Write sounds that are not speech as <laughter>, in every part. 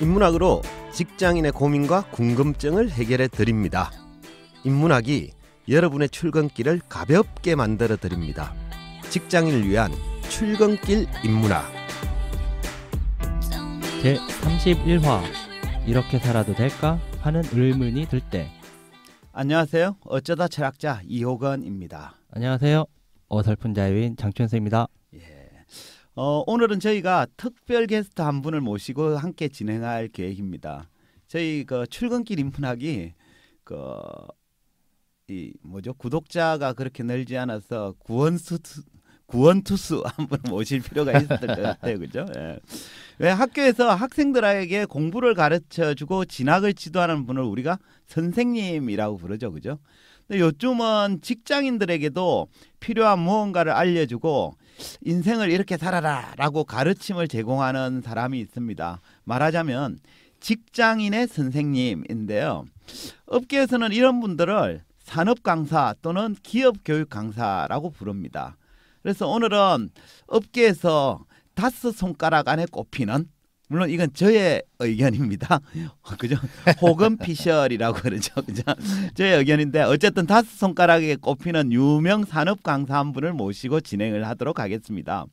인문학으로 직장인의 고민과 궁금증을 해결해 드립니다. 인문학이 여러분의 출근길을 가볍게 만들어 드립니다. 직장인을 위한 출근길 인문학 제 31화 이렇게 살아도 될까 하는 의문이 들 때. 안녕하세요. 어쩌다 철학자 이호건입니다. 안녕하세요. 어설픈 자유인 장춘수입니다. 예. 어, 오늘은 저희가 특별 게스트 한 분을 모시고 함께 진행할 계획입니다. 저희 그 출근길 인문학이 그 그이 뭐죠 구독자가 그렇게 늘지 않아서 구원수 구원투수 한분 모실 필요가 있었을 것 같아요. 그죠? 예. 왜 학교에서 학생들에게 공부를 가르쳐 주고 진학을 지도하는 분을 우리가 선생님이라고 부르죠. 그죠? 근데 요즘은 직장인들에게도 필요한 무언가를 알려주고 인생을 이렇게 살아라라고 가르침을 제공하는 사람이 있습니다. 말하자면 직장인의 선생님인데요. 업계에서는 이런 분들을 산업 강사 또는 기업 교육 강사라고 부릅니다. 그래서 오늘은 업계에서 다섯 손가락 안에 꼽히는 물론 이건 저의 의견입니다. <laughs> 그죠? 호금 피셜이라고 그러죠. 그죠? 저의 의견인데 어쨌든 다섯 손가락에 꼽히는 유명 산업 강사 한 분을 모시고 진행을 하도록 하겠습니다.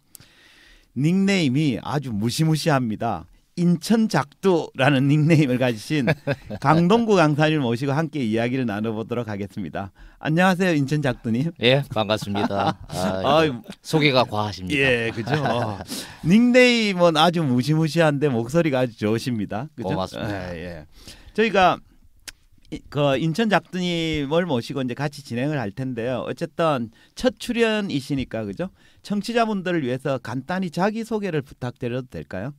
닉네임이 아주 무시무시합니다. 인천작두라는 닉네임을 가지신 <laughs> 강동구 강사님을 모시고 함께 이야기를 나눠보도록 하겠습니다. 안녕하세요, 인천작두님. 예, 반갑습니다. 아, <laughs> 아, 소개가 과하십니다. 예, 그죠. 어. 닉네임은 아주 무시무시한데 목소리가 아주 좋으십니다. 그죠? 고맙습니다. 어, 예, 아, 예. 저희가 그 인천 작두님을 모시고 이제 같이 진행을 할 텐데요. 어쨌든 첫 출연이시니까 그죠? 청취자분들을 위해서 간단히 자기 소개를 부탁드려도 될까요?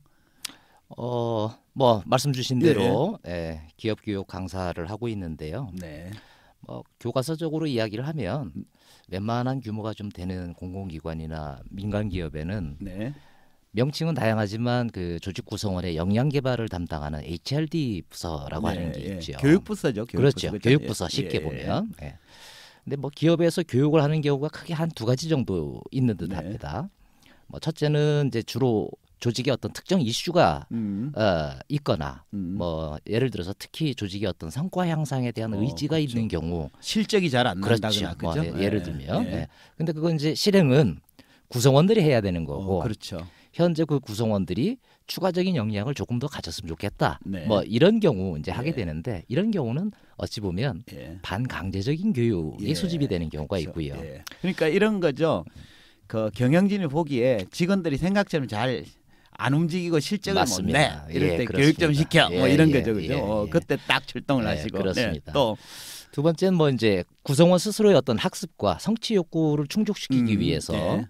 어, 뭐 말씀 주신 예, 대로 네. 예, 기업 교육 강사를 하고 있는데요. 네. 뭐 교과서적으로 이야기를 하면 음. 웬만한 규모가 좀 되는 공공기관이나 민간 기업에는 네. 명칭은 다양하지만 그 조직 구성원의 역량 개발을 담당하는 HRD 부서라고 네, 하는 게 예. 있죠. 교육 부서죠. 교육 그렇죠. 그렇죠. 교육 부서 예, 쉽게 예. 보면. 예. 근데 뭐 기업에서 교육을 하는 경우가 크게 한 두 가지 정도 있는 듯합니다. 네. 뭐 첫째는 이제 주로 조직의 어떤 특정 이슈가 음. 어, 있거나 음. 뭐 예를 들어서 특히 조직의 어떤 성과 향상에 대한 어, 의지가 그렇죠. 있는 경우 실적이 잘안 그렇죠. 난다거나 뭐, 그죠 뭐, 예, 를 예, 들면 예. 예. 근데 그건 이제 실행은 구성원들이 해야 되는 어, 거고 어, 그렇죠. 현재 그 구성원들이 추가적인 역량을 조금 더 가졌으면 좋겠다. 네. 뭐 이런 경우 이제 예. 하게 예. 되는데 이런 경우는 어찌 보면 예. 반강제적인 교육이 예. 수집이 되는 경우가 그렇죠. 있고요. 예. 그러니까 이런 거죠. 음. 그 경영진이 보기에 직원들이 생각처럼 잘안 움직이고 실적을 못 내. 예, 이럴 예, 때렇습 교육 좀 시켜. 뭐 예, 이런 예, 거죠, 그죠? 어, 그때 딱 출동을 하시고. 그렇습니다. 네, 또두 번째는 뭐 이제 구성원 스스로의 어떤 학습과 성취 욕구를 충족시키기 음, 위해서 네.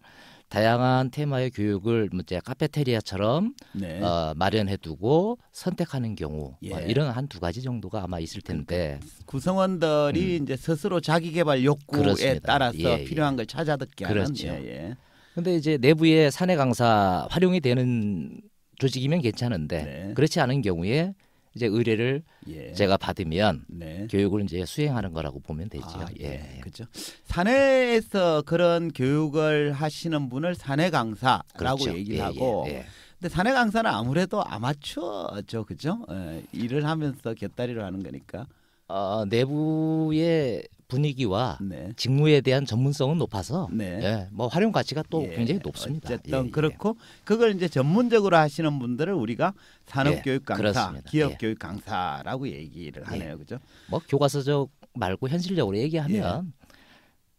다양한 테마의 교육을 뭐 이제 카페테리아처럼 네. 어, 마련해두고 선택하는 경우 뭐 예. 어, 이런 한 두 가지 정도가 아마 있을 그러니까 텐데 구성원들이 음. 이제 스스로 자기 개발 욕구에 그렇습니다. 따라서 예, 필요한 걸 찾아 듣게 그렇죠. 하는 예, 예. 근데 이제 내부에 사내 강사 활용이 되는 조직이면 괜찮은데 네. 그렇지 않은 경우에 이제 의뢰를 예. 제가 받으면 네. 교육을 이제 수행하는 거라고 보면 되죠. 아, 예. 예. 그렇죠. 사내에서 그런 교육을 하시는 분을 사내 강사라고 그렇죠. 얘기를 예, 하고 예, 예. 근데 사내 강사는 아무래도 아마추어죠. 그죠? 예, 일을 하면서 곁다리로 하는 거니까. 어, 내부에 분위기와 네. 직무에 대한 전문성은 높아서 네. 예, 뭐 활용 가치가 또 예, 굉장히 높습니다. 어쨌든 예, 예. 그렇고 그걸 이제 전문적으로 하시는 분들을 우리가 산업교육 예, 강사, 그 기업교육 예. 강사라고 얘기를 하네요, 그죠? 뭐 교과서적 말고 현실적으로 얘기하면.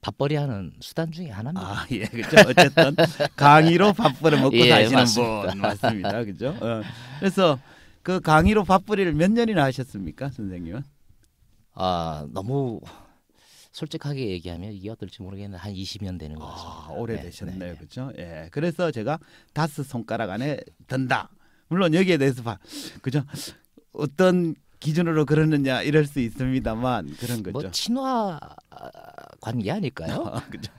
밥벌이하는 수단 중에 하나입니다. 아, 예, 그죠 어쨌든 강의로 밥벌이 먹고 <laughs> 사시는 맞습니다. 분 맞습니다, 그죠? 어. 그래서 그 강의로 밥벌이를 몇 년이나 하셨습니까, 선생님은? 아, 너무 솔직하게 얘기하면 이게 어떨지 모르겠는데 한 20년 되는 것 아, 같습니다. 아, 오래되셨네요. 네, 네, 그렇죠? 예. 그래서 제가 다섯 손가락 안에 든다. 물론 여기에 대해서 봐. 그죠? 어떤 기준으로 그러느냐 이럴 수 있습니다만 그런 뭐 거죠. 뭐 친화 관계 아닐까요? 아, <laughs> 그죠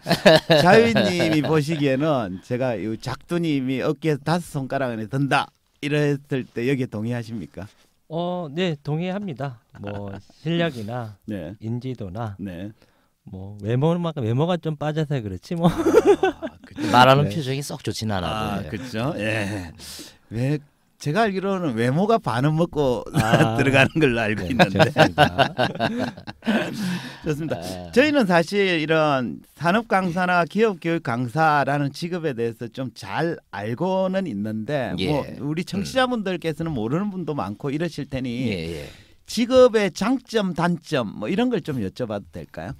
자유님이 <laughs> 보시기에는 제가 이 작두님이 어깨에 다섯 손가락 안에 든다 이랬을 때 여기에 동의하십니까? 어, 네, 동의합니다. 뭐 <laughs> 실력이나 네. 인지도나 네. 뭐 외모만 외모가 좀 빠져서 그렇지 뭐 아, 말하는 네. 표정이 썩 좋진 않아. 아, 그렇죠. 예. 왜 제가 알기로는 외모가 반은 먹고 아, <laughs> 들어가는 걸로 알고 네, 있는데 좋습니다. <laughs> 좋습니다. 네. 저희는 사실 이런 산업 강사나 기업 교육 강사라는 직업에 대해서 좀 잘 알고는 있는데 뭐 예. 뭐 우리 청취자분들께서는 모르는 분도 많고 이러실 테니 예, 예. 직업의 장점 단점 뭐 이런 걸 좀 여쭤봐도 될까요?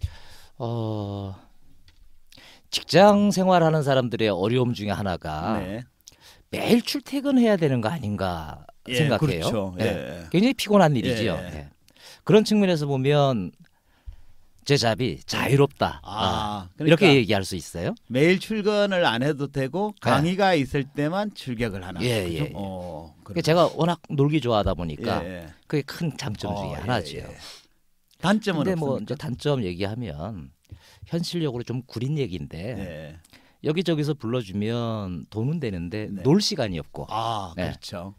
어 직장 생활하는 사람들의 어려움 중에 하나가 네. 매일 출퇴근해야 되는 거 아닌가 예, 생각해요. 그렇죠. 예. 예, 예. 굉장히 피곤한 예, 일이지요. 그런 측면에서 보면 제 잡이 자유롭다. 아, 아, 그러니까 이렇게 얘기할 수 있어요. 매일 출근을 안 해도 되고 강의가 네. 있을 때만 출격을 하나. 예, 그렇죠? 예. 어, 그러니까 그렇죠. 제가 워낙 놀기 좋아하다 보니까 예. 그게 큰 장점 중에 어, 하나지 예, 예. 단점은 뭐 없습니까? 뭐 이제 단점 얘기하면 현실적으로 좀 구린 얘기인데 여기저기서 불러주면 돈은 되는데 네. 놀 시간이 없고. 아 네. 그렇죠.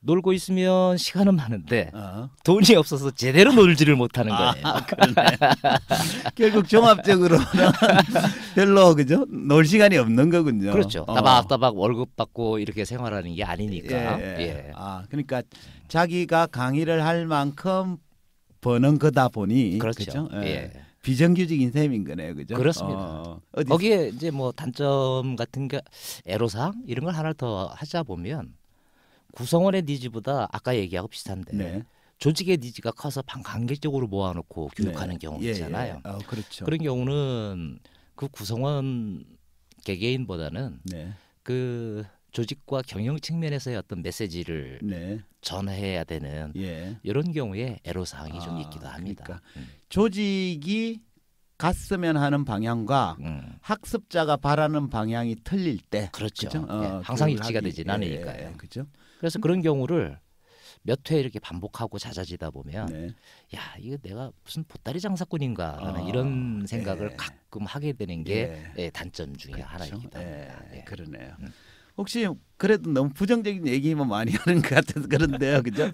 놀고 있으면 시간은 많은데 어. 돈이 없어서 제대로 놀지를 못하는 아, 거예요. 아, 결국 종합적으로는 <laughs> 별로 그죠? 놀 시간이 없는 거군요. 그렇죠. 어. 따박따박 월급 받고 이렇게 생활하는 게 아니니까. 예. 예. 예. 아 그러니까 자기가 강의를 할 만큼 버는 거다 보니 그렇죠. 그렇죠? 예. 예. 비정규직인 생인 거네요, 그죠? 그렇습니다. 어, 어. 거기에 이제 뭐 단점 같은 게 애로사항 이런 걸 하나 더 하자 보면 구성원의 니즈보다 아까 얘기하고 비슷한데 네. 조직의 니즈가 커서 반강객적으로 모아놓고 교육하는 네. 경우 예, 있잖아요. 예, 예. 아, 그렇죠. 그런 경우는 그 구성원 개개인보다는 네. 그 조직과 경영 측면에서의 어떤 메시지를 네. 전해야 되는 예. 이런 경우에 애로 사항이 아, 좀 있기도 그러니까 합니다. 그러니까. 음. 조직이 갔으면 하는 방향과 음. 학습자가 바라는 방향이 틀릴 때 그렇죠. 예. 어, 예, 항상 일치가 되지 않으니까요. 그렇죠. 그래서 그런 경우를 몇 회 이렇게 반복하고 잦아지다 보면 네. 야 이거 내가 무슨 보따리 장사꾼인가 아, 이런 생각을 예. 가끔 하게 되는 게 예. 예, 단점 중에 그렇죠? 하나입니다. 예, 네. 그러네요. 음. 혹시 그래도 너무 부정적인 얘기만 많이 <laughs> 하는 것 같아서 그런데요, 그죠?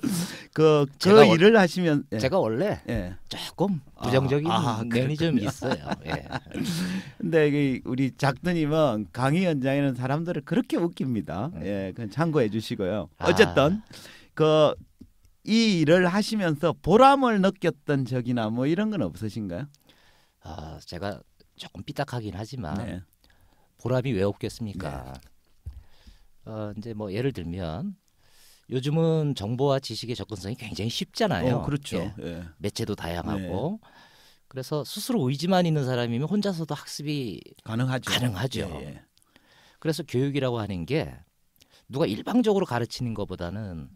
그, 그 일을 하시면 예. 제가 원래 예. 조금 아, 부정적인 아, 아, 면이 좀 있어요. 예. <laughs> 근데 우리 작두님은 강의 현장에는 사람들을 그렇게 웃깁니다. 음. 예, 그 참고해 주시고요. 아. 어쨌든 아. 그 그이 일을 하시면서 보람을 느꼈던 적이나 뭐 이런 건 없으신가요? 아, 제가 조금 삐딱하긴 하지만 네. 보람이 왜 없겠습니까? 네. 어, 이제 뭐 예를 들면 요즘은 정보와 지식의 접근성이 굉장히 쉽잖아요. 어, 그렇죠. 예. 예. 매체도 다양하고 예. 그래서 스스로 의지만 있는 사람이면 혼자서도 학습이 가능하죠. 가능하죠. 예, 예. 그래서 교육이라고 하는 게 누가 일방적으로 가르치는 것보다는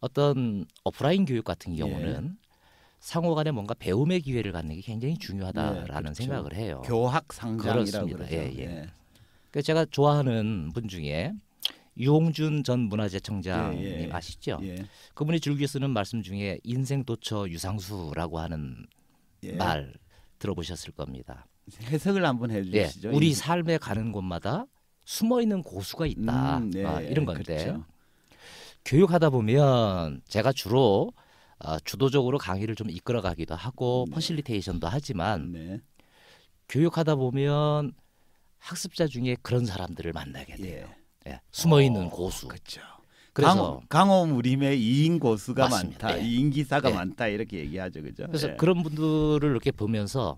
어떤 오프라인 교육 같은 경우는 예. 상호간에 뭔가 배움의 기회를 갖는 게 굉장히 중요하다라는 그렇죠. 생각을 해요. 교학 상장이라고 그렇습니다. 그러죠. 예, 예. 그 제가 좋아하는 분 중에 유홍준 전 문화재청장님 예, 예, 예. 아시죠? 예. 그분이 즐겨 쓰는 말씀 중에 인생 도처 유상수라고 하는 예. 말 들어보셨을 겁니다. 해석을 한번 예, 해주시죠. 우리 삶에 가는 곳마다 숨어 있는 고수가 있다. 음, 네, 아, 이런 건데 그렇죠. 교육하다 보면 제가 주로 아, 주도적으로 강의를 좀 이끌어가기도 하고 네. 퍼실리테이션도 하지만 네. 교육하다 보면 학습자 중에 그런 사람들을 만나게 돼요. 예. 숨어 있는 어, 고수. 그렇죠. 그래서 강호무림의 이인 고수가 맞습니다. 많다, 예. 이인 기사가 예. 많다 이렇게 얘기하죠, 그죠? 그래서 예. 그런 분들을 이렇게 보면서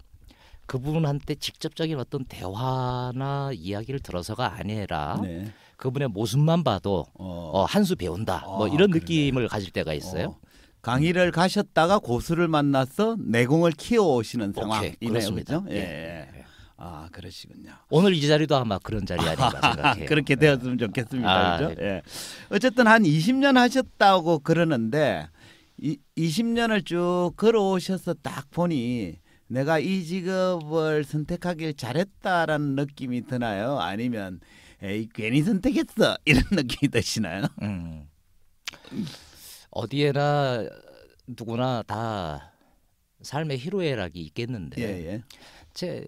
그분한테 직접적인 어떤 대화나 이야기를 들어서가 아니라 네. 그분의 모습만 봐도 어. 어, 한수 배운다, 어, 뭐 이런 그러네. 느낌을 가질 때가 있어요. 어. 강의를 가셨다가 고수를 만나서 내공을 키워 오시는 상황이네요, 그렇죠? 예. 예. 아 그러시군요. 오늘 이 자리도 아마 그런 자리 아닌가 <laughs> 생각해요. 그렇게 네. 되었으면 네. 좋겠습니다. 아, 그죠? 네. 예. 어쨌든 한 20년 하셨다고 그러는데 이, 20년을 쭉 걸어오셔서 딱 보니 내가 이 직업을 선택하길 잘했다라는 느낌이 드나요? 아니면 에이, 괜히 선택했어 이런 <laughs> 느낌이 드시나요? 음. 어디에나 누구나 다 삶의 희로애락이 있겠는데 예, 예. 제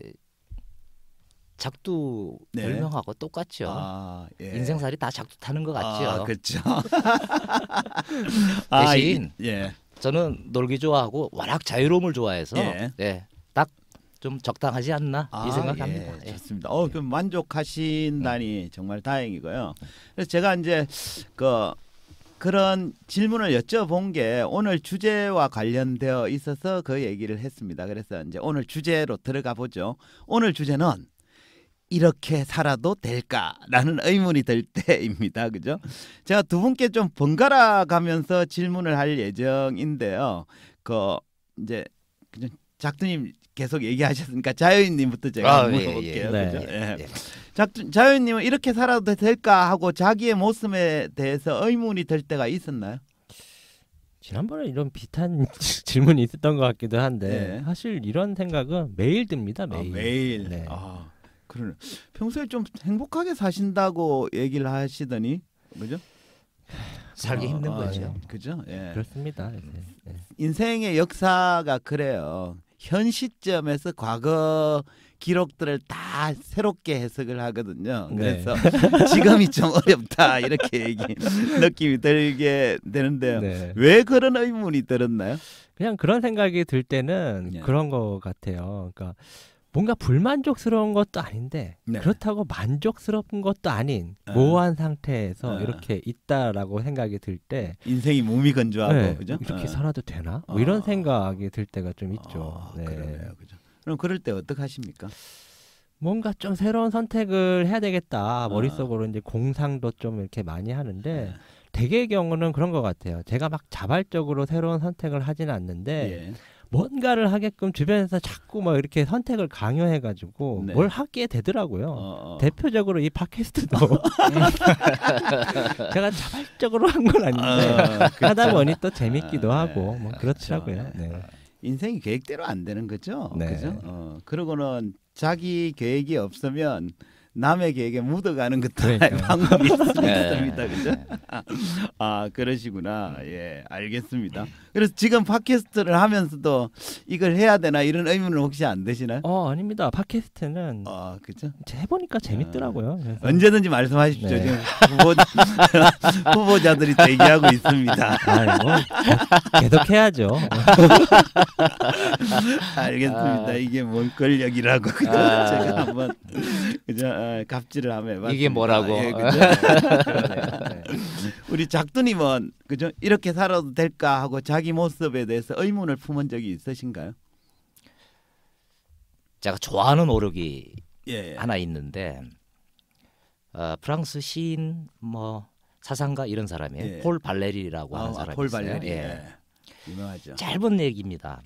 작두 네. 별명하고 똑같죠. 아, 예. 인생살이 다 작두 타는 것 같죠. 아, 그렇죠. <laughs> 아, 대신 아, 예. 저는 놀기 좋아하고 워낙 자유로움을 좋아해서 예. 예. 좀 적당하지 않나 아, 이 생각합니다. 예, 예, 좋습니다. 어, 그럼 만족하신다니 네. 정말 다행이고요. 그래서 제가 이제 그 그런 질문을 여쭤본 게 오늘 주제와 관련되어 있어서 그 얘기를 했습니다. 그래서 이제 오늘 주제로 들어가 보죠. 오늘 주제는 이렇게 살아도 될까라는 <laughs> 의문이 들 때입니다. 그죠? 제가 두 분께 좀 번갈아 가면서 질문을 할 예정인데요. 그 이제 작두님 계속 얘기하셨으니까 자유인님부터 제가 아, 물어볼게요. 예, 예. 그죠? 네. 예. 예. 작두, 자유인님은 이렇게 살아도 될까 하고 자기의 모습에 대해서 의문이 들 때가 있었나요? 지난번에 이런 비탄 <laughs> 질문이 있었던 것 같기도 한데 네. 사실 이런 생각은 매일 듭니다. 매일. 아, 매일. 네. 아. 그러네. 평소에 좀 행복하게 사신다고 얘기를 하시더니 그죠? 살기 어, 힘든 어, 거죠. 예. 그죠? 예. 그렇습니다. 예. 인생의 역사가 그래요. 현 시점에서 과거 기록들을 다 새롭게 해석을 하거든요. 네. 그래서 네. 지금이 좀 <laughs> 어렵다 이렇게 얘기 느낌이 들게 되는데요. 네. 왜 그런 의문이 들었나요? 그냥 그런 생각이 들 때는 네. 그런 거 같아요. 그러니까 뭔가 불만족스러운 것도 아닌데 네. 그렇다고 만족스러운 것도 아닌 아. 모호한 상태에서 아. 이렇게 있다라고 생각이 들 때 인생이 몸이 건조하고 네. 그죠? 이렇게 아. 살아도 되나? 뭐 아. 이런 생각이 들 때가 좀 있죠. 아, 네. 그러네요, 그죠? 그럼 그럴 때어떡 하십니까? 뭔가 좀 새로운 선택을 해야 되겠다 아. 머릿속으로 이제 공상도 좀 이렇게 많이 하는데 네. 대개의 경우는 그런 것 같아요. 제가 막 자발적으로 새로운 선택을 하진 않는데. 예. 뭔가를 하게끔 주변에서 자꾸 막 이렇게 선택을 강요해가지고 네. 뭘 하게 되더라고요. 어. 어. 대표적으로 이 팟캐스트도 <laughs> 제가 자발적으로 한 건 아닌데 어, 하다 보니 또 재밌기도 아, 하고 네. 뭐 아, 그렇더라고요. 그렇죠. 네. 아, 인생이 계획대로 안 되는 거죠. 네. 그죠? 어, 그러고는 자기 계획이 없으면 남에게 묻어가는 것도 그 방법이 네. 있습니다. 그죠? <laughs> 아 그러시구나. 예, 알겠습니다. 그래서 지금 팟캐스트를 하면서도 이걸 해야 되나 이런 의문은 혹시 안 드시나요? 어 아닙니다. 팟캐스트는 어 그죠? 해보니까 아, 재밌더라고요. 그래서. 언제든지 말씀하십시오. 네. 지금 후보자, <laughs> 들이 대기하고 있습니다. 아이고, 뭐, 뭐, 계속 해야죠. <laughs> 알겠습니다. 아. 이게 뭔 권력이라고 아. 제가 한번 그죠? 갑질을 하면 맞습니다. 이게 뭐라고? 예, 그죠? <laughs> 네. 우리 작두님은 그죠? 이렇게 살아도 될까 하고 자기 모습에 대해서 의문을 품은 적이 있으신가요? 제가 좋아하는 오르기 예, 예. 하나 있는데 어, 프랑스 시인 뭐 사상가 이런 사람이에요. 예. 폴 발레리라고 아, 하는 아, 사람이 폴 있어요. 발레리. 예. 예. 유명하죠. 짧은 얘기입니다.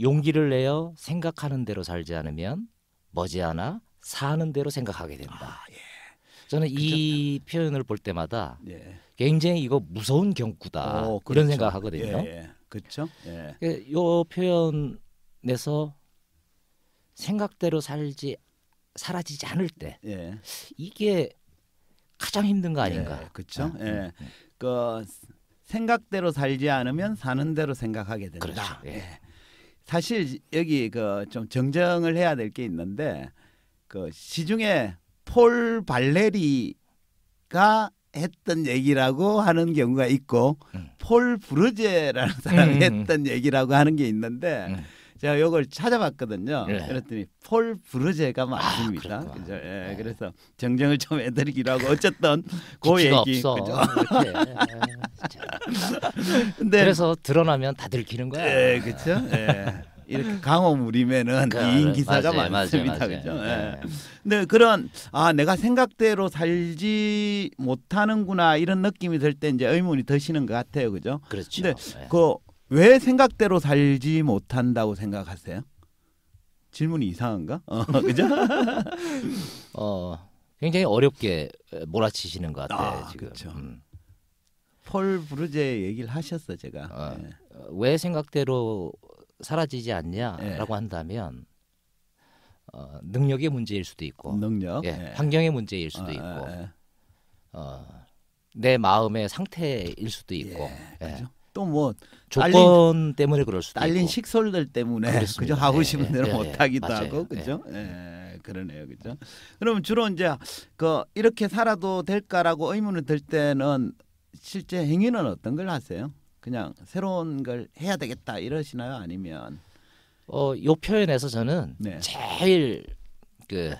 용기를 내어 생각하는 대로 살지 않으면 머지않아 사는 대로 생각하게 된다. 아, 예. 저는 그쵸? 이 그렇죠. 표현을 볼 때마다 예. 굉장히 이거 무서운 경구다 오, 그렇죠. 이런 생각하거든요. 예, 예. 그렇죠. 이 예. 예, 표현에서 생각대로 살지 사라지지 않을 때 예. 이게 가장 힘든 거 아닌가. 그렇죠. 아, 예. 음, 음. 그 생각대로 살지 않으면 사는 대로 생각하게 된다. 그렇죠. 사실 여기 그 좀 정정을 해야 될 게 있는데 그 시중에 폴 발레리가 했던 얘기라고 하는 경우가 있고 음. 폴 브르제라는 사람이 음, 했던 얘기라고 하는 게 있는데 음. 제가 이걸 찾아봤거든요. 예. 그랬더니 폴 브르제가 아, 맞습니다. 아, 그죠? 예, 네. 그래서 정정을 좀 해드리기로 고 어쨌든 <laughs> 그 얘기. 없어. 그죠? 근데 아, 예, 예, <laughs> 네. 그래서 드러나면 다 들키는 거야. 예, 그렇죠. 예. 이렇게 강호 무림에는 그, 인 기사가 맞아요, 많습니다. 맞아요, 네. 맞아요. 그죠? 네. 그런 아 내가 생각대로 살지 못하는구나 이런 느낌이 들 때 이제 의문이 드시는 것 같아요. 그죠? 그렇죠. 근데 네. 그왜 생각대로 살지 못한다고 생각하세요? 질문이 이상한가? 어, <laughs> 그죠? 어, 굉장히 어렵게 몰아치시는 것 같아요. 아, 지금. 그렇죠. 음. 폴 브루제 얘기를 하셨어 제가. 어, 네. 왜 생각대로 사라지지 않냐라고 예. 한다면 어, 능력의 문제일 수도 있고 능력, 예, 예. 환경의 문제일 수도 아, 있고 아, 아. 어, 내 마음의 상태일 수도 예, 있고 예. 그렇 또뭐 조건 딸린, 때문에 그럴 수도 딸린 있고. 식솔들 때문에 그죠 하고 예, 싶은 대로 예, 못하기도 예, 하고 그죠 예. 그러네요 그죠 그럼 주로 이제 그 이렇게 살아도 될까라고 의문을 들 때는 실제 행위는 어떤 걸 하세요 그냥 새로운 걸 해야 되겠다 이러시나요? 아니면 어, 요 표현에서 저는 네. 제일 그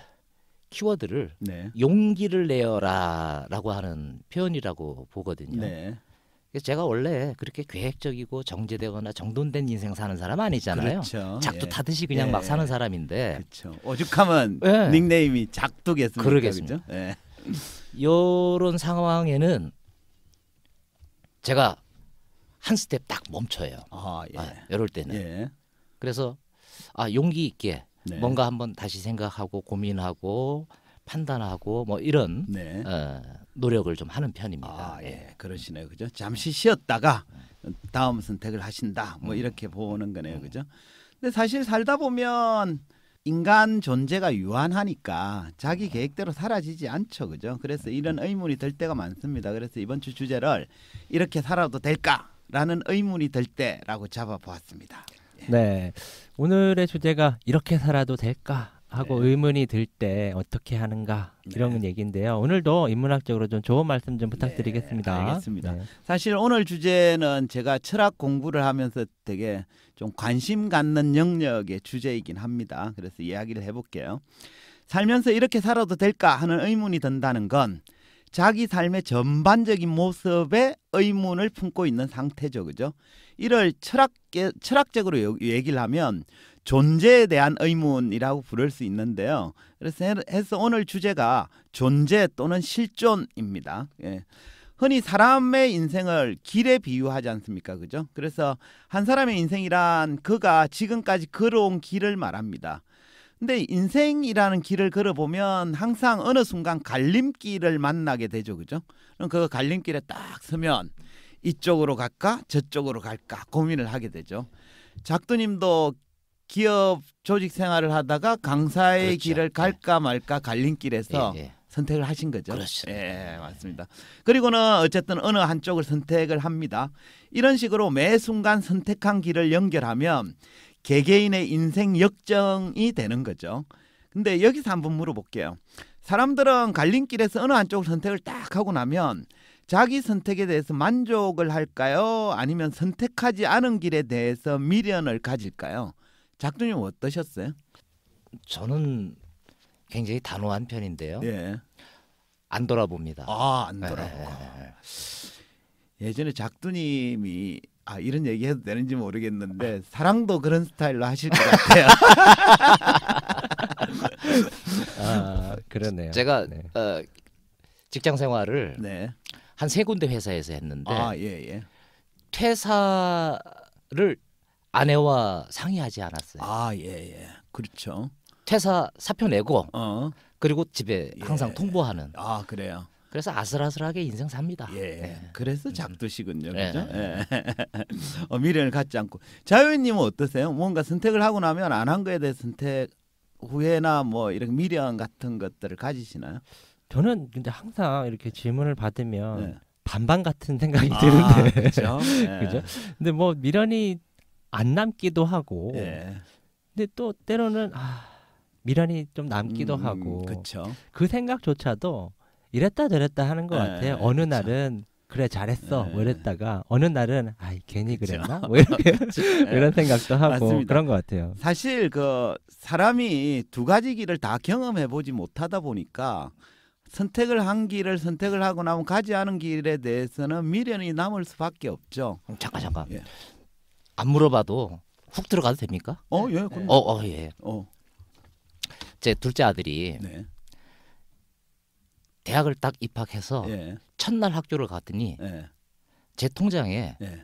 키워드를 네. 용기를 내어라라고 하는 표현이라고 보거든요. 네. 제가 원래 그렇게 계획적이고 정제되거나 정돈된 인생 사는 사람 아니잖아요. 그렇죠. 작두 예. 타듯이 그냥 예. 막 사는 사람인데. 그렇죠. 오죽하면 예. 닉네임이 작두겠습니까? 그러겠습니다. 그렇죠? 예. 이런 상황에는 제가 한 스텝 딱 멈춰요. 아, 예. 아, 이럴 때는. 예. 그래서 아 용기 있게 네. 뭔가 한번 다시 생각하고 고민하고 판단하고 뭐 이런 네. 어, 노력을 좀 하는 편입니다. 아, 예. 예. 그러시네요. 그죠? 잠시 쉬었다가 다음 선택을 하신다. 뭐 음. 이렇게 보는 거네요. 음. 그죠? 근데 사실 살다 보면 인간 존재가 유한하니까 자기 음. 계획대로 사라지지 않죠. 그죠? 그래서 음. 이런 의문이 들 때가 많습니다. 그래서 이번 주 주제를 이렇게 살아도 될까? 라는 의문이 들 때라고 잡아보았습니다. 예. 네. 오늘의 주제가 이렇게 살아도 될까? 하고 네. 의문이 들 때 어떻게 하는가 네. 이런 네. 얘기인데요. 오늘도 인문학적으로 좀 좋은 말씀 좀 부탁드리겠습니다. 네, 알겠습니다. 네. 사실 오늘 주제는 제가 철학 공부를 하면서 되게 좀 관심 갖는 영역의 주제이긴 합니다. 그래서 이야기를 해볼게요. 살면서 이렇게 살아도 될까 하는 의문이 든다는 건 자기 삶의 전반적인 모습에 의문을 품고 있는 상태죠. 그죠? 이를 철학 계 철학적으로 얘기를 하면 존재에 대한 의문이라고 부를 수 있는데요. 그래서 해서 오늘 주제가 존재 또는 실존입니다. 예. 흔히 사람의 인생을 길에 비유하지 않습니까? 그죠? 그래서 한 사람의 인생이란 그가 지금까지 걸어온 길을 말합니다. 근데 인생이라는 길을 걸어보면 항상 어느 순간 갈림길을 만나게 되죠. 그죠? 그럼 그 갈림길에 딱 서면 이쪽으로 갈까? 저쪽으로 갈까? 고민을 하게 되죠. 작두님도 기업 조직 생활을 하다가 강사의 그렇죠. 길을 예. 갈까 말까 갈림길에서 예, 예. 선택을 하신 거죠. 그렇죠. 예, 맞습니다. 그리고는 어쨌든 어느 한쪽을 선택을 합니다. 이런 식으로 매 순간 선택한 길을 연결하면 개개인의 인생 역정이 되는 거죠. 근데 여기서 한번 물어볼게요. 사람들은 갈림길에서 어느 한쪽을 선택을 딱 하고 나면 자기 선택에 대해서 만족을 할까요? 아니면 선택하지 않은 길에 대해서 미련을 가질까요? 작두님 어떠셨어요? 저는 굉장히 단호한 편인데요. 예. 안 돌아봅니다. 아, 안 돌아보고. 예. 예, 예. 예전에 작두님이 아 이런 얘기 해도 되는지 모르겠는데 사랑도 그런 스타일로 하실 것 같아요. <laughs> 아 그러네요. 제가 네. 어, 직장 생활을 네. 한세 군데 회사에서 했는데 아, 예, 예. 퇴사를 아내와 상의하지 않았어요. 아 예예 예. 그렇죠. 퇴사 사표 내고 어. 그리고 집에 예. 항상 통보하는. 아 그래요. 그래서 아슬아슬하게 인생 삽니다. 예. 네. 그래서 음. 작두시군요. 네. 그죠? 예. <laughs> 어, 미련을 갖지 않고. 자유님은 어떠세요? 뭔가 선택을 하고 나면 안 한 거에 대해 선택 후회나 뭐 이런 미련 같은 것들을 가지시나요? 저는 근데 항상 이렇게 질문을 받으면 네. 반반 같은 생각이 아, 드는데. 그죠 <laughs> 예. 그죠? 근데 뭐 미련이 안 남기도 하고. 예. 근데 또 때로는 아 미련이 좀 남기도 음, 하고. 그쵸. 그 생각조차도 이랬다 저랬다 하는 것 네, 같아요. 네, 어느 그쵸. 날은 그래 잘했어 네. 뭐 이랬다가 어느 날은 아 괜히 그쵸. 그랬나 뭐 이렇게 <laughs> 네. 이런 생각도 하고 맞습니다. 그런 것 같아요. 사실 그 사람이 두 가지 길을 다 경험해 보지 못하다 보니까 선택을 한 길을 선택을 하고 나면 가지 않은 길에 대해서는 미련이 남을 수밖에 없죠. 음, 잠깐 잠깐 예. 안 물어봐도 훅 들어가도 됩니까? 어예 그럼. 어어 예. 어. 제 둘째 아들이 네. 대학을 딱 입학해서 예. 첫날 학교를 갔더니 예. 제 통장에 예.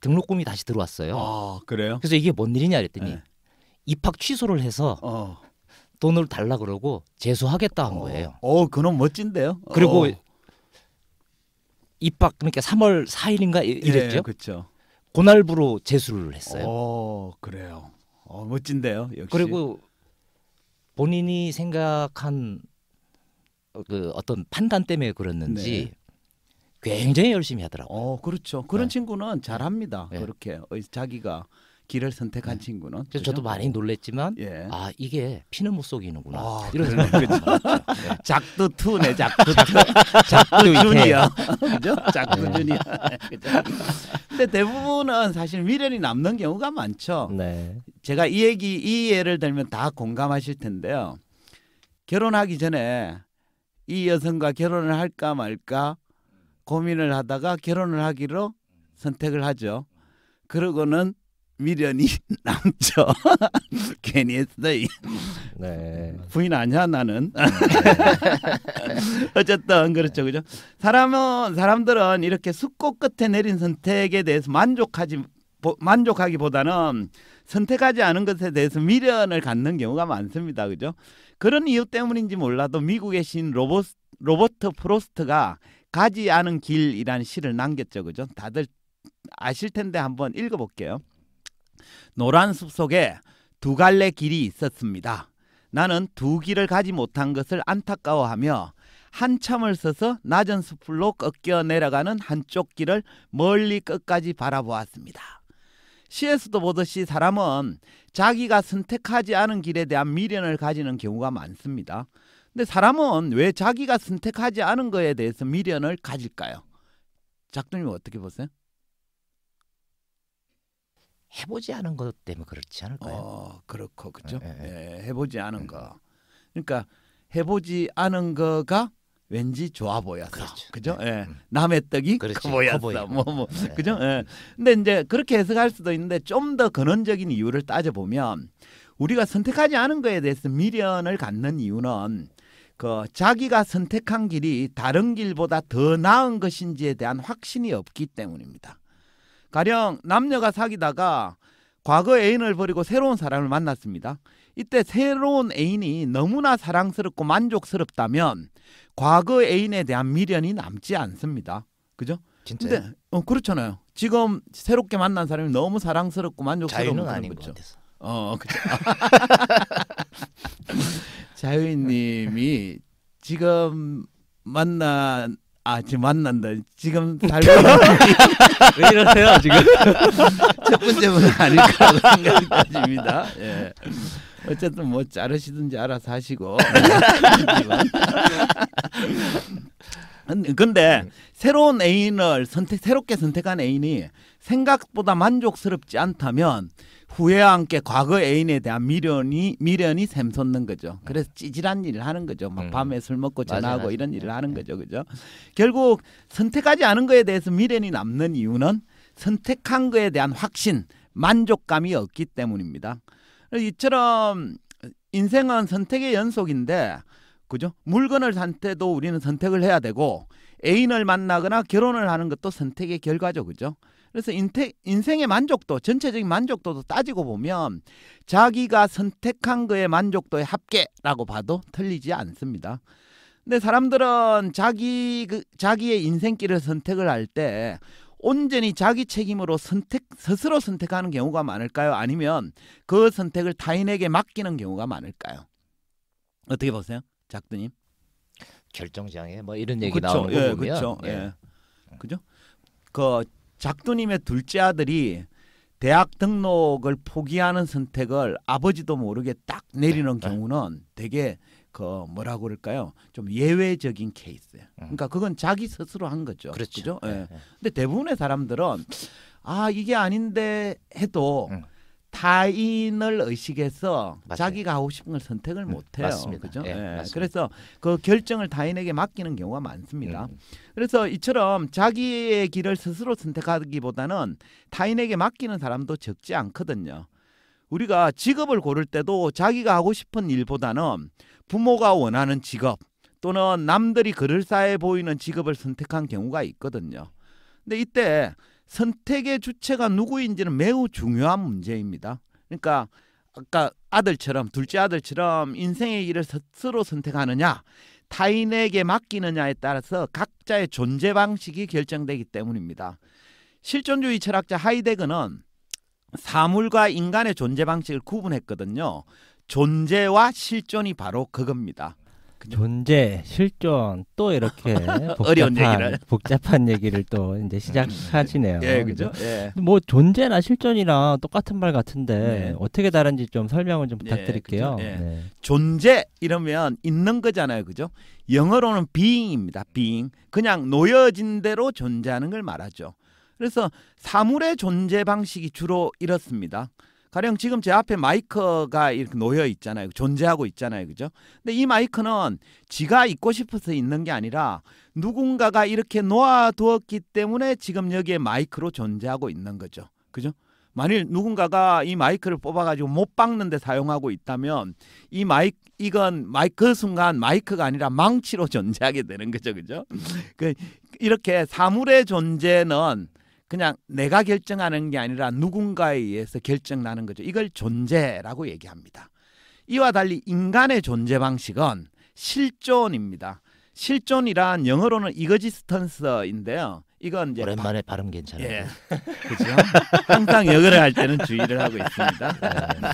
등록금이 다시 들어왔어요. 아 그래요? 그래서 이게 뭔 일이냐 그랬더니 예. 입학 취소를 해서 어. 돈을 달라 그러고 재수하겠다 한 어. 거예요. 어, 어 그놈 멋진데요. 그리고 어. 입학 그러니까 3월 4일인가 예, 이랬죠. 그렇죠. 그날부로 재수를 했어요. 어 그래요. 어 멋진데요. 역시. 그리고 본인이 생각한 어, 그 어떤 판단 때문에 그랬는지 네. 굉장히 열심히 하더라고요. 어, 그렇죠. 그런 네. 친구는 잘합니다. 네. 그렇게 자기가 길을 선택한 네. 친구는. 그렇죠 저도 많이 놀랬지만 예. 아 이게 피는 못 속이는구나. 아, 이런 생각. 네. 작두 투네 작두 <laughs> 작두 준이야. <laughs> 그죠? 작두 준이야. 네. <laughs> 근데 대부분은 사실 미련이 남는 경우가 많죠. 네. 제가 이 얘기 이 예를 들면 다 공감하실 텐데요. 결혼하기 전에 이 여성과 결혼을 할까 말까 고민을 하다가 결혼을 하기로 선택을 하죠. 그러고는 미련이 <laughs> 남죠. <laughs> 괜히 했어 네. 부인 아니야 나는. 네. <laughs> 어쨌든 그렇죠, 그죠. 사람은 사람들은 이렇게 숙고 끝에 내린 선택에 대해서 만족하지 만족하기보다는 선택하지 않은 것에 대해서 미련을 갖는 경우가 많습니다, 그죠? 그런 이유 때문인지 몰라도 미국의 신 로버트, 로버트 프로스트가 가지 않은 길이라는 시를 남겼죠. 그죠? 다들 아실 텐데 한번 읽어볼게요. 노란 숲속에 두 갈래 길이 있었습니다. 나는 두 길을 가지 못한 것을 안타까워하며 한참을 서서 낮은 숲으로 꺾여 내려가는 한쪽 길을 멀리 끝까지 바라보았습니다. 시에서도 보듯이 사람은 자기가 선택하지 않은 길에 대한 미련을 가지는 경우가 많습니다. 근데 사람은 왜 자기가 선택하지 않은 거에 대해서 미련을 가질까요? 작두님 어떻게 보세요? 해보지 않은 것 때문에 그렇지 않을까요? 어, 그렇고 그죠? 예, 예. 예, 해보지 않은 예. 거. 그러니까 해보지 않은 거가 왠지 좋아 보였어. 그렇죠. 그죠? 네. 예. 남의 떡이 그렇죠. 커 보였어. 커 뭐, 뭐. 네. 그죠? 예. 근데 이제 그렇게 해석할 수도 있는데 좀 더 근원적인 이유를 따져보면 우리가 선택하지 않은 거에 대해서 미련을 갖는 이유는 그 자기가 선택한 길이 다른 길보다 더 나은 것인지에 대한 확신이 없기 때문입니다. 가령 남녀가 사귀다가 과거 애인을 버리고 새로운 사람을 만났습니다. 이때 새로운 애인이 너무나 사랑스럽고 만족스럽다면 과거 애인에 대한 미련이 남지 않습니다. 그죠? 진짜. 근데 어, 그렇잖아요. 지금 새롭게 만난 사람이 너무 사랑스럽고 만족스러운 아닌 거죠. 어, 어, 그죠. <laughs> 자유인님이 지금 만나 아 지금 만난다 지금 달고 <laughs> 왜 이러세요 지금 <laughs> 첫 번째 분 아닐 거 생각이 듭니다. 예. 어쨌든 뭐 자르시든지 알아서 하시고. <laughs> 근데 네. 새로운 애인을 선택 새롭게 선택한 애인이 생각보다 만족스럽지 않다면 후회와 함께 과거 애인에 대한 미련이 미련이 샘솟는 거죠. 그래서 찌질한 일을 하는 거죠. 막 음. 밤에 술 먹고 전화하고 맞아, 이런 네. 일을 하는 네. 거죠. 그죠? 결국 선택하지 않은 거에 대해서 미련이 남는 이유는 선택한 거에 대한 확신, 만족감이 없기 때문입니다. 이처럼 인생은 선택의 연속인데 그죠? 물건을 산 때도 우리는 선택을 해야 되고 애인을 만나거나 결혼을 하는 것도 선택의 결과죠. 그죠? 그래서 인태, 인생의 만족도, 전체적인 만족도도 따지고 보면 자기가 선택한 거의 만족도의 합계라고 봐도 틀리지 않습니다. 근데 사람들은 자기 그, 자기의 인생길을 선택을 할때 온전히 자기 책임으로 선택 스스로 선택하는 경우가 많을까요? 아니면 그 선택을 타인에게 맡기는 경우가 많을까요? 어떻게 보세요, 작두님? 결정장애 뭐 이런 얘기 그쵸, 나오는 예, 보면 그쵸, 예. 예. 그죠? 그 작두님의 둘째 아들이 대학 등록을 포기하는 선택을 아버지도 모르게 딱 내리는 네. 네. 경우는 되게 그 뭐라고 그럴까요? 좀 예외적인 케이스예요. 음. 그러니까 그건 자기 스스로 한 거죠. 그렇죠. 그죠? 예. 네. 근데 대부분의 사람들은 아 이게 아닌데 해도 음. 타인을 의식해서 맞아요. 자기가 하고 싶은 걸 선택을 음, 못 해요. 맞습니다. 그죠? 예, 예. 그래서 그 결정을 타인에게 맡기는 경우가 많습니다. 음, 음. 그래서 이처럼 자기의 길을 스스로 선택하기보다는 타인에게 맡기는 사람도 적지 않거든요. 우리가 직업을 고를 때도 자기가 하고 싶은 일보다는 부모가 원하는 직업 또는 남들이 그럴싸해 보이는 직업을 선택한 경우가 있거든요. 근데 이때 선택의 주체가 누구인지는 매우 중요한 문제입니다. 그러니까 아까 아들처럼 둘째 아들처럼 인생의 일을 스스로 선택하느냐 타인에게 맡기느냐에 따라서 각자의 존재 방식이 결정되기 때문입니다. 실존주의 철학자 하이데그는 사물과 인간의 존재 방식을 구분했거든요. 존재와 실존이 바로 그겁니다. 존재, 실존 또 이렇게 <laughs> 복잡한, 얘기를. 복잡한 얘기를 또 이제 시작하시네요. 예, 그죠? 예. 뭐 존재나 실존이나 똑같은 말 같은데 예. 어떻게 다른지 좀 설명을 좀 네, 부탁드릴게요. 예, 네. 존재 이러면 있는 거잖아요, 그죠? 영어로는 being입니다. being 그냥 놓여진 대로 존재하는 걸 말하죠. 그래서 사물의 존재 방식이 주로 이렇습니다. 가령 지금 제 앞에 마이크가 이렇게 놓여 있잖아요. 존재하고 있잖아요. 그죠? 근데 이 마이크는 지가 있고 싶어서 있는 게 아니라 누군가가 이렇게 놓아두었기 때문에 지금 여기에 마이크로 존재하고 있는 거죠. 그죠? 만일 누군가가 이 마이크를 뽑아가지고 못 박는데 사용하고 있다면 이 마이 크 이건 마이크 순간 마이크가 아니라 망치로 <laughs> 존재하게 되는 거죠, 그죠? 그 이렇게 사물의 존재는 그냥 내가 결정하는 게 아니라 누군가에 의해서 결정나는 거죠. 이걸 존재라고 얘기합니다. 이와 달리 인간의 존재 방식은 실존입니다. 실존이란 영어로는 이거지스턴스인데요. 이건 이제 오랜만에 바... 발음 괜찮아요. 예. <laughs> 그죠? 항상 역를할 때는 주의를 하고 있습니다. 네, 네, 네.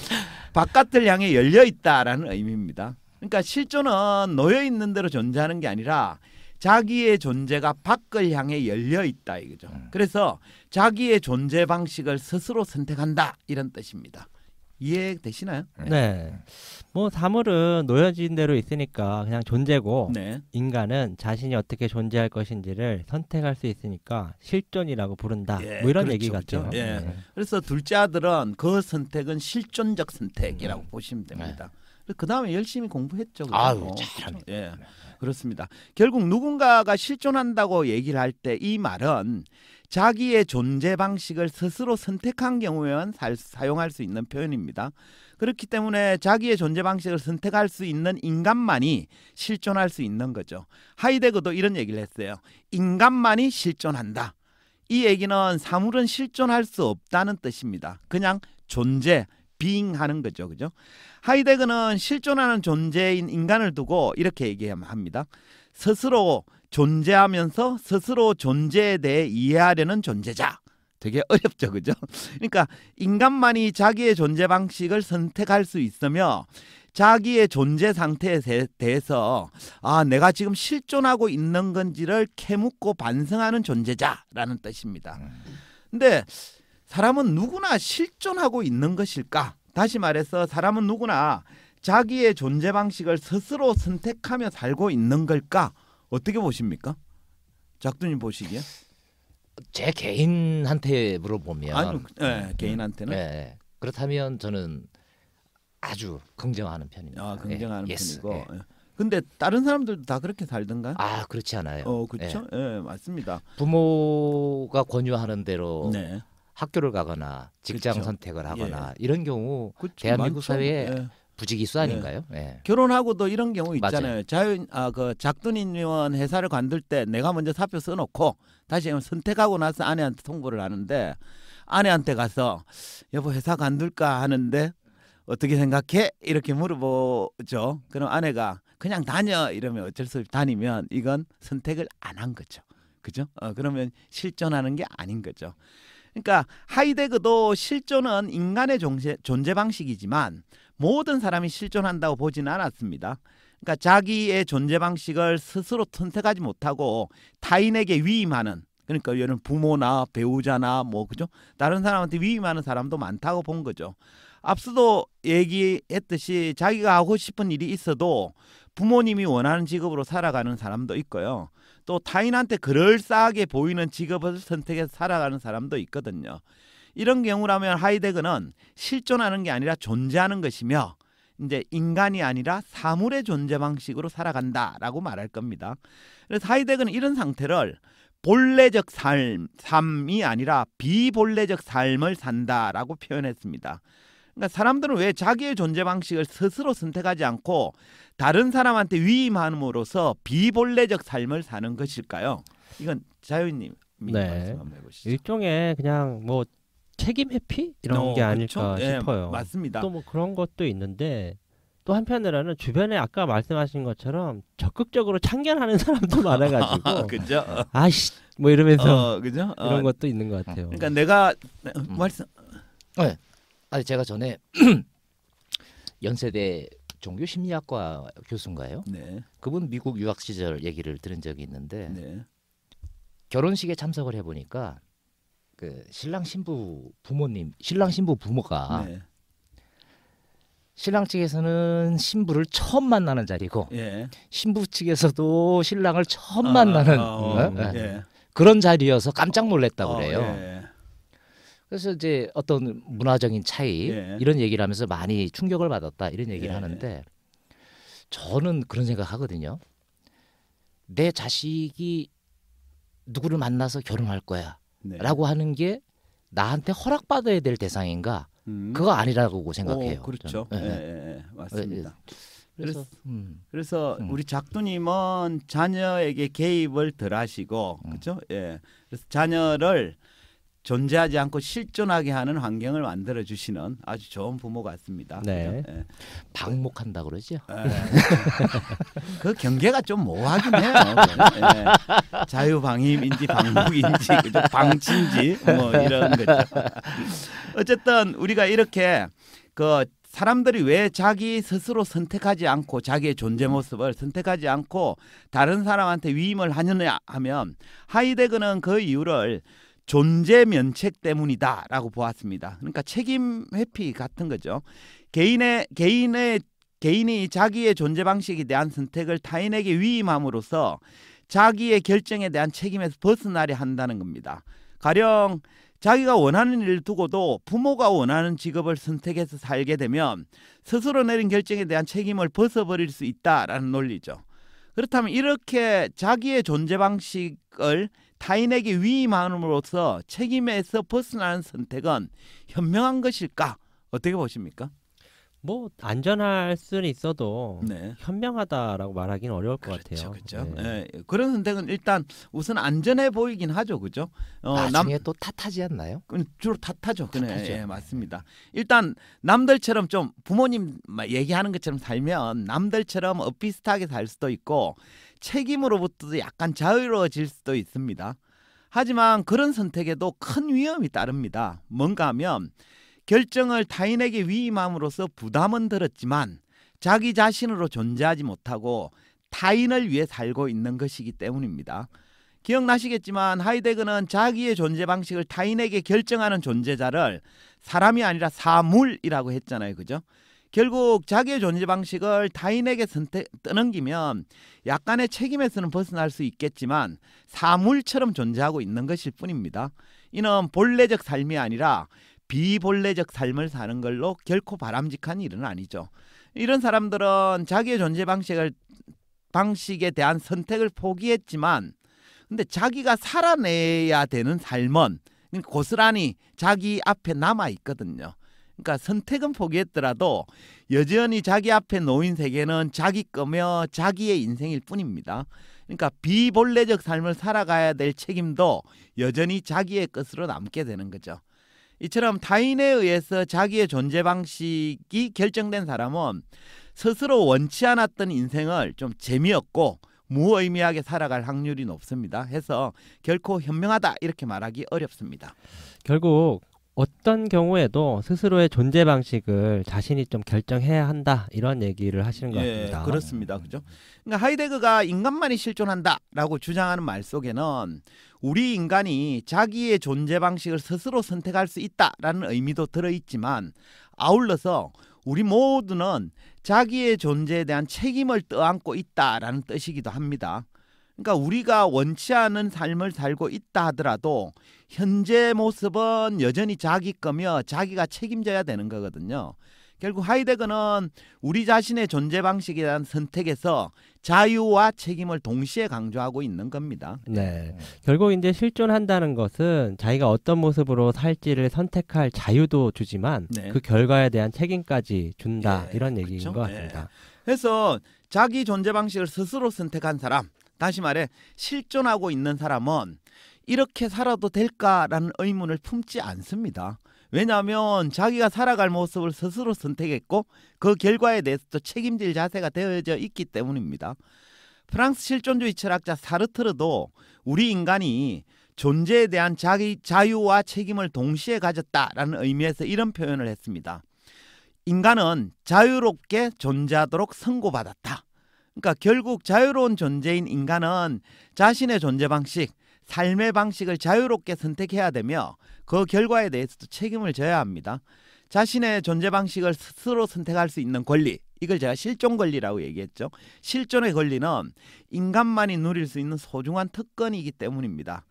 바깥을 향해 열려 있다라는 의미입니다. 그러니까 실존은 놓여 있는 대로 존재하는 게 아니라 자기의 존재가 밖을 향해 열려 있다 이거죠. 음. 그래서 자기의 존재 방식을 스스로 선택한다 이런 뜻입니다. 이해되시나요? 네. 네. 뭐 사물은 놓여진 대로 있으니까 그냥 존재고 네. 인간은 자신이 어떻게 존재할 것인지를 선택할 수 있으니까 실존이라고 부른다. 예, 뭐 이런 그렇죠, 얘기 같죠. 그렇죠. 예. 네. 그래서 둘째 아들은 그 선택은 실존적 선택이라고 음. 보시면 됩니다. 네. 그 다음에 열심히 공부했죠. 그래서. 아유, 어, 잘합니다. 그렇죠. 예. 네. 그렇습니다. 결국 누군가가 실존한다고 얘기를 할 때 이 말은 자기의 존재 방식을 스스로 선택한 경우에만 살, 사용할 수 있는 표현입니다. 그렇기 때문에 자기의 존재 방식을 선택할 수 있는 인간만이 실존할 수 있는 거죠. 하이데그도 이런 얘기를 했어요. 인간만이 실존한다. 이 얘기는 사물은 실존할 수 없다는 뜻입니다. 그냥 존재, 빙 하는 거죠. 그죠? 하이데그는 실존하는 존재인 인간을 두고 이렇게 얘기합니다. 스스로 존재하면서 스스로 존재에 대해 이해하려는 존재자. 되게 어렵죠, 그죠? 그러니까 인간만이 자기의 존재 방식을 선택할 수 있으며 자기의 존재 상태에 대해서 아 내가 지금 실존하고 있는 건지를 캐묻고 반성하는 존재자라는 뜻입니다. 음. 근데 사람은 누구나 실존하고 있는 것일까? 다시 말해서 사람은 누구나 자기의 존재 방식을 스스로 선택하며 살고 있는 걸까? 어떻게 보십니까? 작두님 보시기에? 제 개인한테 물어보면 아니, 네, 개인한테는 네, 그렇다면 저는 아주 긍정하는 편입니다. 아, 긍정하는 예, 편이고. 예. 근데 다른 사람들도 다 그렇게 살던가요? 아, 그렇지 않아요. 어, 그렇죠. 예. 예 맞습니다. 부모가 권유하는 대로 네. 학교를 가거나 직장 그렇 선택을 하거나 예. 이런 경우 그렇 대한민국 많죠. 사회에 예. 부지기수 예. 아닌가요? 예. 결혼하고도 이런 경우 있잖아요. 자유 아그 작두인원 회사를 관둘 때 내가 먼저 사표 써놓고 다시 선택하고 나서 아내한테 통보를 하는데 아내한테 가서 여보 회사 관둘까 하는데 어떻게 생각해? 이렇게 물어보죠. 그럼 아내가 그냥 다녀 이러면 어쩔 수 없이 다니면 이건 선택을 안 한 거죠. 그죠? 어, 그러면 실존하는 게 아닌 거죠. 그러니까 하이데그도 실존은 인간의 존재, 존재 방식이지만 모든 사람이 실존한다고 보지는 않았습니다. 그러니까 자기의 존재 방식을 스스로 선택하지 못하고 타인에게 위임하는 그러니까 얘는 부모나 배우자나 뭐 그죠? 다른 사람한테 위임하는 사람도 많다고 본 거죠. 앞서도 얘기했듯이 자기가 하고 싶은 일이 있어도 부모님이 원하는 직업으로 살아가는 사람도 있고요. 또 타인한테 그럴싸하게 보이는 직업을 선택해서 살아가는 사람도 있거든요. 이런 경우라면 하이데그는 실존하는 게 아니라 존재하는 것이며 이제 인간이 아니라 사물의 존재 방식으로 살아간다라고 말할 겁니다. 그래서 하이데그는 이런 상태를 본래적 삶, 삶이 아니라 비본래적 삶을 산다라고 표현했습니다. 그러니까 사람들은 왜 자기의 존재 방식을 스스로 선택하지 않고 다른 사람한테 위임함으로써 비본래적 삶을 사는 것일까요? 이건 자유님 네. 해보시죠. 일종의 그냥 뭐 책임 회피 이런 어, 게 아닐까 그쵸? 예, 싶어요. 네, 맞습니다. 또뭐 그런 것도 있는데 또 한편으로는 주변에 아까 말씀하신 것처럼 적극적으로 참견하는 사람도 <laughs> 많아가지고 아, 그죠? 아씨 뭐 이러면서 어, 그죠? 어, 이런 것도 있는 것 같아요. 그러니까 내가 음. 말씀 네. 아니 제가 전에 <clears throat> 연세대 종교 심리학과 교수인가요? 네. 그분 미국 유학 시절 얘기를 들은 적이 있는데 네. 결혼식에 참석을 해보니까 그 신랑 신부 부모님, 신랑 신부 부모가 네. 신랑 측에서는 신부를 처음 만나는 자리고 예. 신부 측에서도 신랑을 처음 아, 만나는 아, 어, 어, 예. 그런 자리여서 깜짝 놀랐다 고 어, 그래요. 예. 그래서 이제 어떤 문화적인 차이 예. 이런 얘기를 하면서 많이 충격을 받았다 이런 얘기를 예. 하는데 저는 그런 생각하거든요. 내 자식이 누구를 만나서 결혼할 거야라고 네. 하는 게 나한테 허락받아야 될 대상인가? 음. 그거 아니라고 생각해요. 오, 그렇죠. 예. 예, 예, 예, 맞습니다. 어, 예. 그래서, 음. 그래서 음. 우리 작두님은 자녀에게 개입을 덜 하시고 그렇죠? 예. 그래서 자녀를 존재하지 않고 실존하게 하는 환경을 만들어 주시는 아주 좋은 부모 같습니다. 네. 네. 방목한다 그러죠. 네. 그 경계가 좀 모호하긴 해요. <laughs> 네. 예. 자유방임인지 방목인지 방친지 뭐 이런 거죠. 어쨌든 우리가 이렇게 그 사람들이 왜 자기 스스로 선택하지 않고 자기의 존재 모습을 선택하지 않고 다른 사람한테 위임을 하느냐 하면 하이데거는 그 이유를 존재 면책 때문이다라고 보았습니다. 그러니까 책임 회피 같은 거죠. 개인의 개인의 개인이 자기의 존재 방식에 대한 선택을 타인에게 위임함으로써 자기의 결정에 대한 책임에서 벗어나려 한다는 겁니다. 가령 자기가 원하는 일을 두고도 부모가 원하는 직업을 선택해서 살게 되면 스스로 내린 결정에 대한 책임을 벗어버릴 수 있다라는 논리죠. 그렇다면 이렇게 자기의 존재 방식을 타인에게 위임함으로써 책임에서 벗어나는 선택은 현명한 것일까? 어떻게 보십니까? 뭐 안전할 수는 있어도 네. 현명하다라고 말하기는 어려울 것 그렇죠, 같아요. 그렇죠. 네. 네. 그런 선택은 일단 우선 안전해 보이긴 하죠, 그죠? 어, 나중에 남... 또 탓하지 않나요? 주로 탓하죠. 탓하죠. 예, 네, 맞습니다. 일단 남들처럼 좀 부모님 얘기하는 것처럼 살면 남들처럼 비슷하게살 수도 있고 책임으로부터도 약간 자유로워질 수도 있습니다. 하지만 그런 선택에도 큰 위험이 따릅니다. 뭔가 하면 결정을 타인에게 위임함으로써 부담은 들었지만 자기 자신으로 존재하지 못하고 타인을 위해 살고 있는 것이기 때문입니다. 기억나시겠지만 하이데그는 자기의 존재 방식을 타인에게 결정하는 존재자를 사람이 아니라 사물이라고 했잖아요. 그죠? 결국 자기의 존재 방식을 타인에게 선택, 떠넘기면 약간의 책임에서는 벗어날 수 있겠지만 사물처럼 존재하고 있는 것일 뿐입니다. 이는 본래적 삶이 아니라 비본래적 삶을 사는 걸로 결코 바람직한 일은 아니죠. 이런 사람들은 자기의 존재 방식을 방식에 대한 선택을 포기했지만 근데 자기가 살아내야 되는 삶은 그러니까 고스란히 자기 앞에 남아 있거든요. 그러니까 선택은 포기했더라도 여전히 자기 앞에 놓인 세계는 자기 거며 자기의 인생일 뿐입니다. 그러니까 비본래적 삶을 살아가야 될 책임도 여전히 자기의 것으로 남게 되는 거죠. 이처럼 타인에 의해서 자기의 존재 방식이 결정된 사람은 스스로 원치 않았던 인생을 좀 재미없고 무의미하게 살아갈 확률이 높습니다. 해서 결코 현명하다 이렇게 말하기 어렵습니다. 결국 어떤 경우에도 스스로의 존재 방식을 자신이 좀 결정해야 한다 이런 얘기를 하시는 것 예, 같습니다. 그렇습니다. 그죠? 그러니까 하이데그가 인간만이 실존한다라고 주장하는 말 속에는 우리 인간이 자기의 존재 방식을 스스로 선택할 수 있다라는 의미도 들어있지만 아울러서 우리 모두는 자기의 존재에 대한 책임을 떠안고 있다라는 뜻이기도 합니다. 그러니까 우리가 원치 않은 삶을 살고 있다 하더라도 현재 모습은 여전히 자기 거며 자기가 책임져야 되는 거거든요. 결국 하이데거는 우리 자신의 존재 방식에 대한 선택에서 자유와 책임을 동시에 강조하고 있는 겁니다. 네. 네. 결국 이제 실존한다는 것은 자기가 어떤 모습으로 살지를 선택할 자유도 주지만 네. 그 결과에 대한 책임까지 준다 예, 이런 얘기인 그쵸? 것 예. 같습니다. 예. 그래서 자기 존재 방식을 스스로 선택한 사람, 다시 말해 실존하고 있는 사람은 이렇게 살아도 될까라는 의문을 품지 않습니다. 왜냐하면 자기가 살아갈 모습을 스스로 선택했고 그 결과에 대해서도 책임질 자세가 되어져 있기 때문입니다. 프랑스 실존주의 철학자 사르트르도 우리 인간이 존재에 대한 자기 자유와 책임을 동시에 가졌다라는 의미에서 이런 표현을 했습니다. 인간은 자유롭게 존재하도록 선고받았다. 그러니까 결국 자유로운 존재인 인간은 자신의 존재 방식, 삶의 방식을 자유롭게 선택해야 되며 그 결과에 대해서도 책임을 져야 합니다. 자신의 존재 방식을 스스로 선택할 수 있는 권리 이걸 제가 실존 권리라고 얘기했죠. 실존의 권리는 인간만이 누릴 수 있는 소중한 특권이기 때문입니다.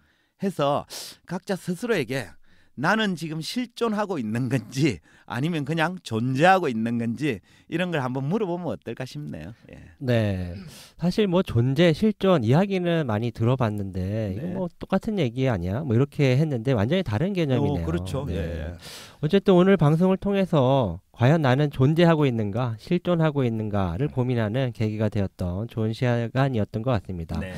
해서 각자 스스로에게 나는 지금 실존하고 있는 건지 아니면 그냥 존재하고 있는 건지 이런 걸 한번 물어보면 어떨까 싶네요. 예. 네, 사실 뭐 존재, 실존 이야기는 많이 들어봤는데 네. 뭐 똑같은 얘기 아니야? 뭐 이렇게 했는데 완전히 다른 개념이네요. 오, 그렇죠. 네. 예. 예. 어쨌든 오늘 방송을 통해서 과연 나는 존재하고 있는가, 실존하고 있는가를 고민하는 계기가 되었던 좋은 시간이었던 것 같습니다. 네,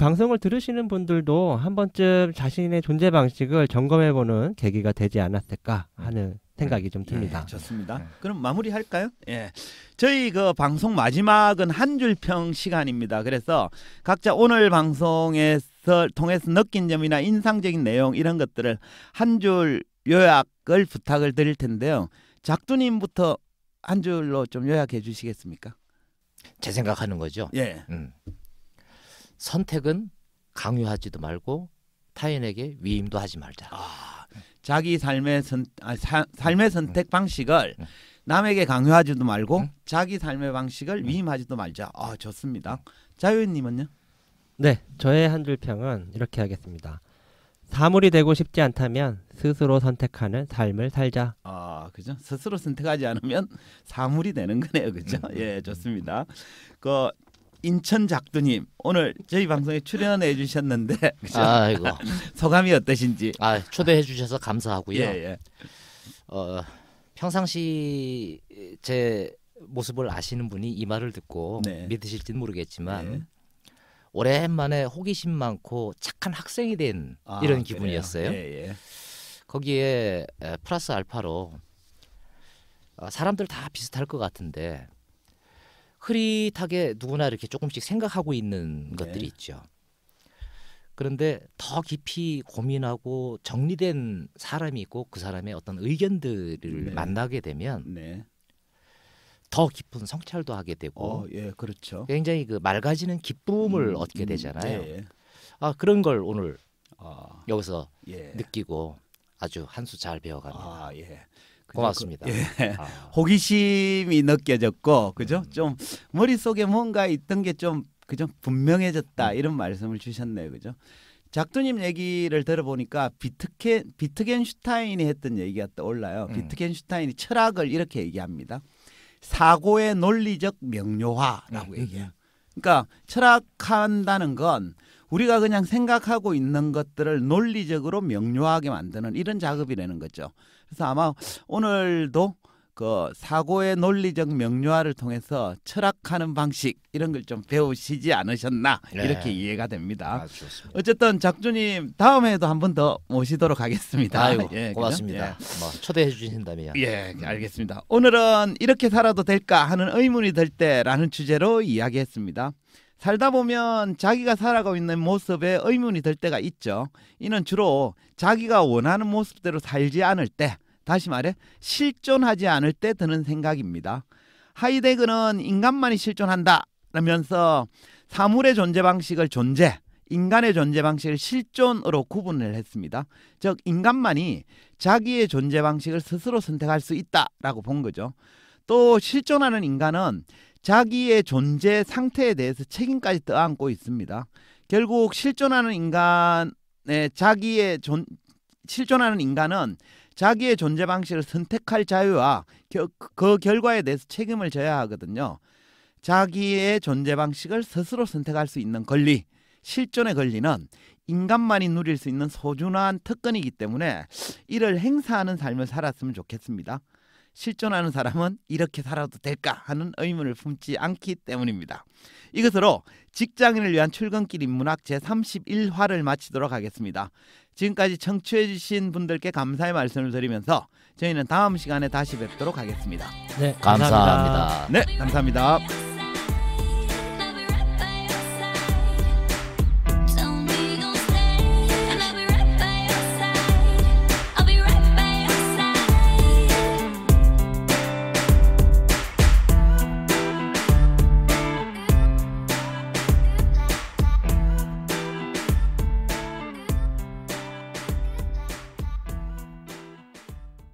방송을 들으시는 분들도 한 번쯤 자신의 존재 방식을 점검해보는 계기가 되지 않았을까 하는 생각이 좀 듭니다. 예, 좋습니다. 네. 그럼 마무리할까요? 예. 저희 그 방송 마지막은 한 줄 평 시간입니다. 그래서 각자 오늘 방송에서 통해서 느낀 점이나 인상적인 내용 이런 것들을 한 줄 요약을 부탁을 드릴 텐데요. 작두님부터 한 줄로 좀 요약해 주시겠습니까? 제 생각하는 거죠. 예. 음. 선택은 강요하지도 말고 타인에게 위임도 하지 말자. 아, 자기 삶의 선 아, 사, 삶의 선택 방식을 음. 남에게 강요하지도 말고 음? 자기 삶의 방식을 음. 위임하지도 말자. 아, 좋습니다. 자유인님은요? 네, 저의 한 줄 평은 이렇게 하겠습니다. 사물이 되고 싶지 않다면 스스로 선택하는 삶을 살자. 아, 그죠? 스스로 선택하지 않으면 사물이 되는 거네요. 그죠? 음. 음 예, 음. 좋습니다. 그 인천 작두님 오늘 저희 방송에 출연해 주셨는데 <laughs> 그죠? 아이고. <laughs> 소감이 어떠신지? 아, 초대해 주셔서 감사하고요. 예, 예. 어, 평상시 제 모습을 아시는 분이 이 말을 듣고 네. 믿으실지는 모르겠지만 네. 오랜만에 호기심 많고 착한 학생이 된 아, 이런 기분이었어요. 예, 예. 거기에 플러스 알파로 어, 사람들 다 비슷할 것 같은데 흐릿하게 누구나 이렇게 조금씩 생각하고 있는 네. 것들이 있죠. 그런데 더 깊이 고민하고 정리된 사람이 있고 그 사람의 어떤 의견들을 네. 만나게 되면 네. 더 깊은 성찰도 하게 되고 어, 예, 그렇죠. 굉장히 그 맑아지는 기쁨을 음, 얻게 음, 되잖아요. 음, 예. 아 그런 걸 오늘 아, 여기서 예. 느끼고 아주 한 수 잘 배워갑니다. 아, 예. 고맙습니다. 그, 예. 아. 호기심이 느껴졌고 그죠? 음. 좀 머릿속에 뭔가 있던 게 좀 그죠? 분명해졌다 음. 이런 말씀을 주셨네요. 그죠? 작두님 얘기를 들어보니까 비트켄 비트겐슈타인이 했던 얘기가 떠올라요. 음. 비트겐슈타인이 철학을 이렇게 얘기합니다. 사고의 논리적 명료화라고 네. 얘기해요. 그러니까 철학한다는 건 우리가 그냥 생각하고 있는 것들을 논리적으로 명료하게 만드는 이런 작업이라는 거죠. 그래서 아마 오늘도 그 사고의 논리적 명료화를 통해서 철학하는 방식 이런 걸 좀 배우시지 않으셨나 네. 이렇게 이해가 됩니다. 아, 어쨌든 작주님 다음에도 한 번 더 모시도록 하겠습니다. 아이고, <laughs> 예, 고맙습니다. 예. 뭐 초대해 주신다면요. 예, 음. 알겠습니다. 오늘은 이렇게 살아도 될까 하는 의문이 들 때라는 주제로 이야기했습니다. 살다 보면 자기가 살아가고 있는 모습에 의문이 들 때가 있죠. 이는 주로 자기가 원하는 모습대로 살지 않을 때 다시 말해 실존하지 않을 때 드는 생각입니다. 하이데그는 인간만이 실존한다 라면서 사물의 존재 방식을 존재, 인간의 존재 방식을 실존으로 구분을 했습니다. 즉 인간만이 자기의 존재 방식을 스스로 선택할 수 있다라고 본 거죠. 또 실존하는 인간은 자기의 존재 상태에 대해서 책임까지 떠안고 있습니다. 결국 실존하는 인간의 자기의 존, 실존하는 인간은 자기의 존재 방식을 선택할 자유와 그 결과에 대해서 책임을 져야 하거든요. 자기의 존재 방식을 스스로 선택할 수 있는 권리, 실존의 권리는 인간만이 누릴 수 있는 소중한 특권이기 때문에 이를 행사하는 삶을 살았으면 좋겠습니다. 실존하는 사람은 이렇게 살아도 될까 하는 의문을 품지 않기 때문입니다. 이것으로 직장인을 위한 출근길 인문학 제31화를 마치도록 하겠습니다. 지금까지 청취해주신 분들께 감사의 말씀을 드리면서 저희는 다음 시간에 다시 뵙도록 하겠습니다. 네, 감사합니다. 감사합니다. 네, 감사합니다.